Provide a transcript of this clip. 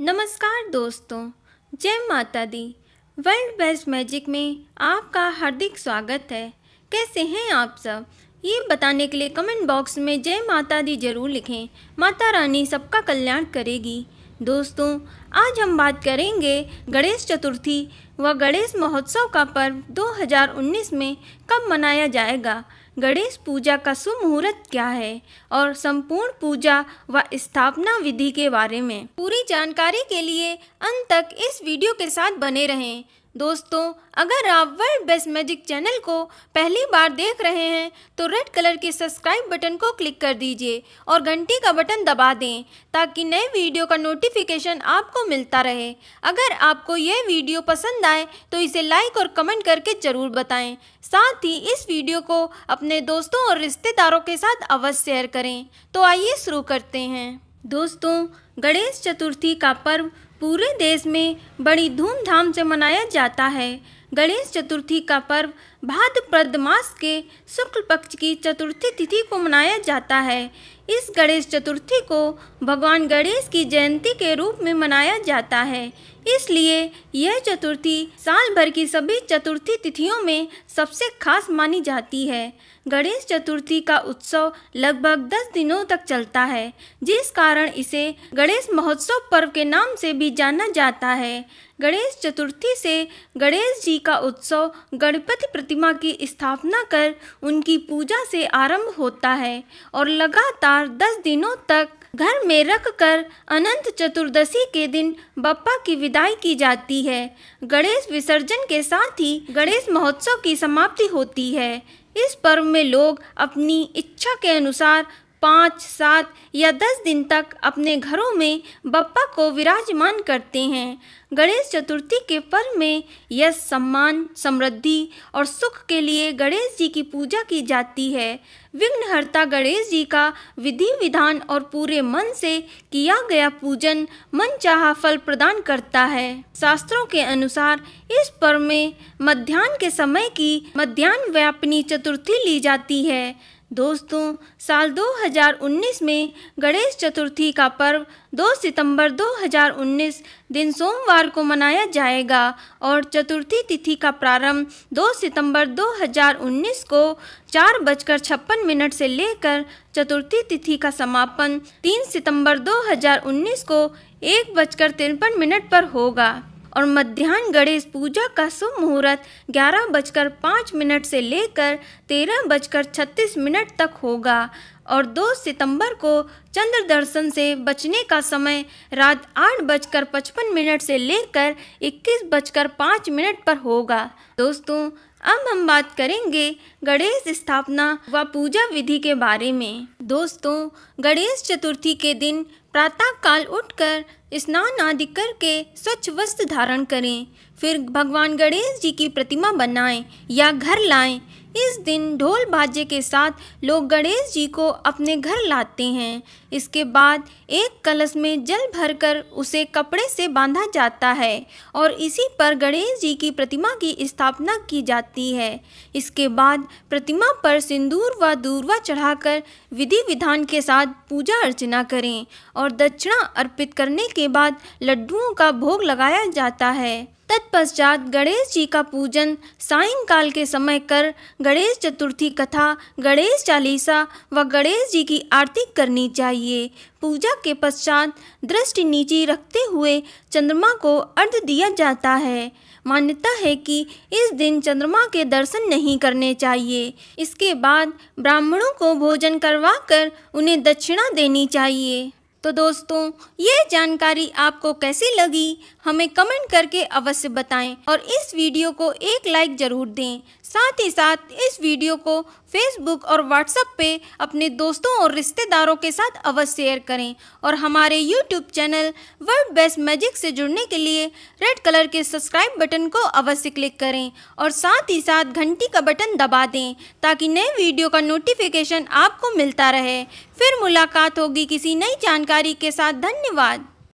नमस्कार दोस्तों जय माता दी वर्ल्ड बेस्ट मैजिक में आपका हार्दिक स्वागत है कैसे हैं आप सब ये बताने के लिए कमेंट बॉक्स में जय माता दी जरूर लिखें माता रानी सबका कल्याण करेगी दोस्तों आज हम बात करेंगे गणेश चतुर्थी व गणेश महोत्सव का पर्व 2019 में कब मनाया जाएगा गणेश पूजा का शुभ मुहूर्त क्या है और संपूर्ण पूजा व स्थापना विधि के बारे में पूरी जानकारी के लिए अंत तक इस वीडियो के साथ बने रहें दोस्तों अगर आप वर्ल्ड बेस्ट मैजिक चैनल को पहली बार देख रहे हैं तो रेड कलर के सब्सक्राइब बटन को क्लिक कर दीजिए और घंटी का बटन दबा दें ताकि नए वीडियो का नोटिफिकेशन आपको मिलता रहे अगर आपको यह वीडियो पसंद आए तो इसे लाइक और कमेंट करके ज़रूर बताएं साथ ही इस वीडियो को अपने दोस्तों और रिश्तेदारों के साथ अवश्य शेयर करें तो आइए शुरू करते हैं दोस्तों गणेश चतुर्थी का पर्व पूरे देश में बड़ी धूमधाम से मनाया जाता है गणेश चतुर्थी का पर्व भाद्रपद मास के शुक्ल पक्ष की चतुर्थी तिथि को मनाया जाता है इस गणेश चतुर्थी को भगवान गणेश की जयंती के रूप में मनाया जाता है इसलिए यह चतुर्थी साल भर की सभी चतुर्थी तिथियों में सबसे खास मानी जाती है गणेश चतुर्थी का उत्सव लगभग 10 दिनों तक चलता है जिस कारण इसे गणेश महोत्सव पर्व के नाम से भी जाना जाता है गणेश चतुर्थी से गणेश जी का उत्सव गणपति प्रतिमा की स्थापना कर उनकी पूजा से आरंभ होता है और लगातार दस दिनों तक घर में रख कर अनंत चतुर्दशी के दिन बप्पा की विदा विदाई की जाती है गणेश विसर्जन के साथ ही गणेश महोत्सव की समाप्ति होती है इस पर्व में लोग अपनी इच्छा के अनुसार पाँच सात या दस दिन तक अपने घरों में बप्पा को विराजमान करते हैं गणेश चतुर्थी के पर्व में यश सम्मान समृद्धि और सुख के लिए गणेश जी की पूजा की जाती है विघ्नहर्ता गणेश जी का विधि विधान और पूरे मन से किया गया पूजन मन चाह फल प्रदान करता है शास्त्रों के अनुसार इस पर्व में मध्यान्ह के समय की मध्यान्ह व्यापनी चतुर्थी ली जाती है दोस्तों साल 2019 में गणेश चतुर्थी का पर्व 2 सितंबर 2019 दिन सोमवार को मनाया जाएगा और चतुर्थी तिथि का प्रारंभ 2 सितंबर 2019 को चार बजकर छप्पन मिनट से लेकर चतुर्थी तिथि का समापन 3 सितंबर 2019 को एक बजकर तिरपन मिनट पर होगा और मध्यान्ह गणेश पूजा का शुभ मुहूर्त ग्यारह बजकर पाँच मिनट से लेकर तेरह बजकर छत्तीस मिनट तक होगा और 2 सितंबर को चंद्र दर्शन से बचने का समय रात आठ बजकर पचपन मिनट से लेकर इक्कीस बजकर पाँच मिनट पर होगा दोस्तों अब हम बात करेंगे गणेश स्थापना व पूजा विधि के बारे में दोस्तों गणेश चतुर्थी के दिन प्रातःकाल उठकर स्नान आदि करके स्वच्छ वस्त्र धारण करें फिर भगवान गणेश जी की प्रतिमा बनाएं या घर लाएं इस दिन ढोल बाजे के साथ लोग गणेश जी को अपने घर लाते हैं इसके बाद एक कलश में जल भरकर उसे कपड़े से बांधा जाता है और इसी पर गणेश जी की प्रतिमा की स्थापना की जाती है इसके बाद प्रतिमा पर सिंदूर व दूरवा चढ़ाकर विधि विधान के साथ पूजा अर्चना करें और दक्षिणा अर्पित करने के बाद लड्डुओं का भोग लगाया जाता है तत्पश्चात गणेश जी का पूजन सायंकाल के समय कर गणेश चतुर्थी कथा गणेश चालीसा व गणेश जी की आरती करनी चाहिए पूजा के पश्चात दृष्टि नीची रखते हुए चंद्रमा को अर्ध दिया जाता है मान्यता है कि इस दिन चंद्रमा के दर्शन नहीं करने चाहिए इसके बाद ब्राह्मणों को भोजन करवाकर उन्हें दक्षिणा देनी चाहिए तो दोस्तों ये जानकारी आपको कैसी लगी हमें कमेंट करके अवश्य बताएं और इस वीडियो को एक लाइक ज़रूर दें साथ ही साथ इस वीडियो को फेसबुक और व्हाट्सएप पे अपने दोस्तों और रिश्तेदारों के साथ अवश्य शेयर करें और हमारे YouTube channel world best magic से जुड़ने के लिए रेड कलर के सब्सक्राइब बटन को अवश्य क्लिक करें और साथ ही साथ घंटी का बटन दबा दें ताकि नए वीडियो का नोटिफिकेशन आपको मिलता रहे फिर मुलाकात होगी किसी नई जानकारी के साथ धन्यवाद